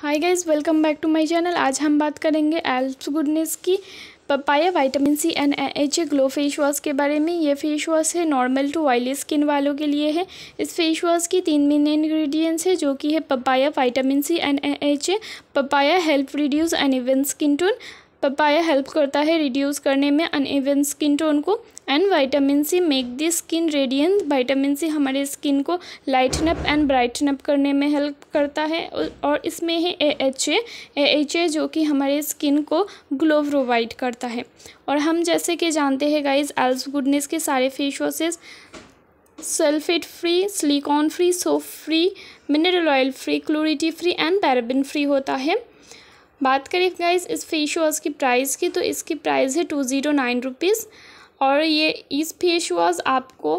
hi guys welcome back to my channel आज हम बात करेंगे एल्प्स गुडनेस की papaya vitamin C and H A glow face wash के बारे में ये फेस वॉश है नॉर्मल टू ऑयली स्किन वालों के लिए है इस फेस वॉश की तीन मेन इंग्रेडिएंट्स है जो कि है papaya vitamin C and H A papaya help reduce and even skin tone papaya help करता है रिड्यूस करने में अनइवन स्किन टोन को and vitamin C make the skin radiant vitamin C हमारे स्किन को lighten up and brighten up करने में help करता है और इसमें है A H A A H A जो कि हमारे स्किन को ग्लो प्रोवाइड करता है और हम जैसे कि जानते हैं गाइज एल्स गुडनेस के सारे face washes sulphate free silicone free soap free mineral oil free cruelty free and paraben free होता है बात करें गाइस इस फेस वॉश की प्राइस की तो इसकी प्राइस है टू ज़ीरो नाइन रुपीज़ और ये इस फेस वॉश आपको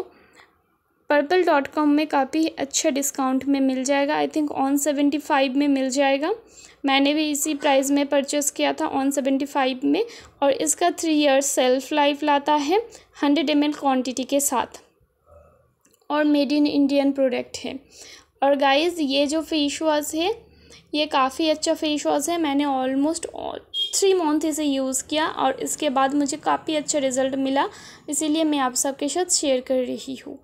पर्पल डॉट कॉम में काफ़ी अच्छा डिस्काउंट में मिल जाएगा I think on seventy five में मिल जाएगा मैंने भी इसी प्राइस में परचेस किया था ऑन सेवेंटी फाइव में और इसका थ्री ईयर सेल्फ लाइफ लाता है हंड्रेड एम एल क्वान्टिटी के साथ और मेड इन इंडियन प्रोडक्ट है और गाइस ये जो फेस वॉश है ये काफ़ी अच्छा फेस वॉश है मैंने ऑलमोस्ट थ्री मंथ इसे यूज़ किया और इसके बाद मुझे काफ़ी अच्छा रिज़ल्ट मिला इसीलिए मैं आप सबके साथ शेयर कर रही हूँ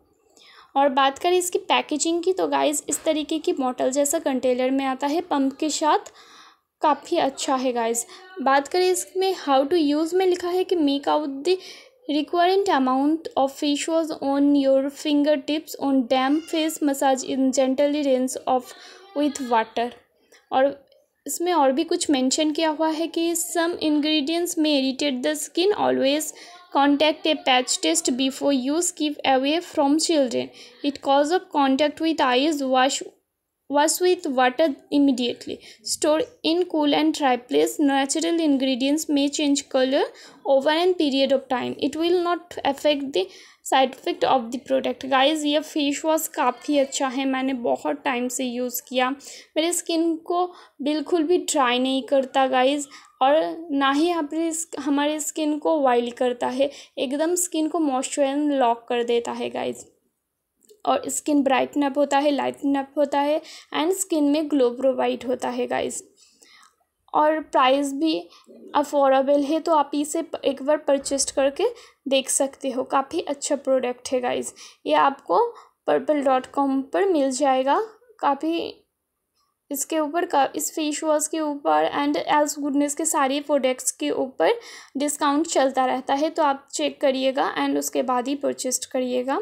और बात करें इसकी पैकेजिंग की तो गाइज इस तरीके की बॉटल जैसा कंटेनर में आता है पंप के साथ काफ़ी अच्छा है गाइज बात करें इसमें हाउ टू यूज़ में लिखा है कि make out the amount of face wash on your fingertips on damp face massage in gently rinse off with water और इसमें और भी कुछ मेंशन किया हुआ है कि some ingredients may irritate the skin always contact a patch test before use keep away from children it cause of contact with eyes wash wash with water immediately store in cool and dry place natural ingredients may change color over a period of time it will not affect the side effect of the product guys ये face wash काफ़ी अच्छा है मैंने बहुत time से use किया मेरे skin को बिल्कुल भी ड्राई नहीं करता गाइस और ना ही अपनी हमारे स्किन को वाइल करता है एकदम स्किन को मॉइस्चराइज लॉक कर देता है गाइज़ और स्किन ब्राइटन अप होता है लाइटन अप होता है एंड स्किन में ग्लो प्रोवाइड होता है गाइस और प्राइस भी अफोर्डेबल है तो आप इसे एक बार परचेस करके देख सकते हो काफ़ी अच्छा प्रोडक्ट है गाइस ये आपको पर्पल डॉट कॉम पर मिल जाएगा काफ़ी इसके ऊपर का इस फेस वॉश के ऊपर एंड एल्स गुडनेस के सारे प्रोडक्ट्स के ऊपर डिस्काउंट चलता रहता है तो आप चेक करिएगा एंड उसके बाद ही परचेस्ट करिएगा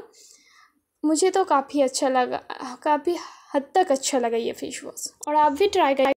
मुझे तो काफ़ी अच्छा लगा काफ़ी हद तक अच्छा लगा ये फेस वॉश और आप भी ट्राई करें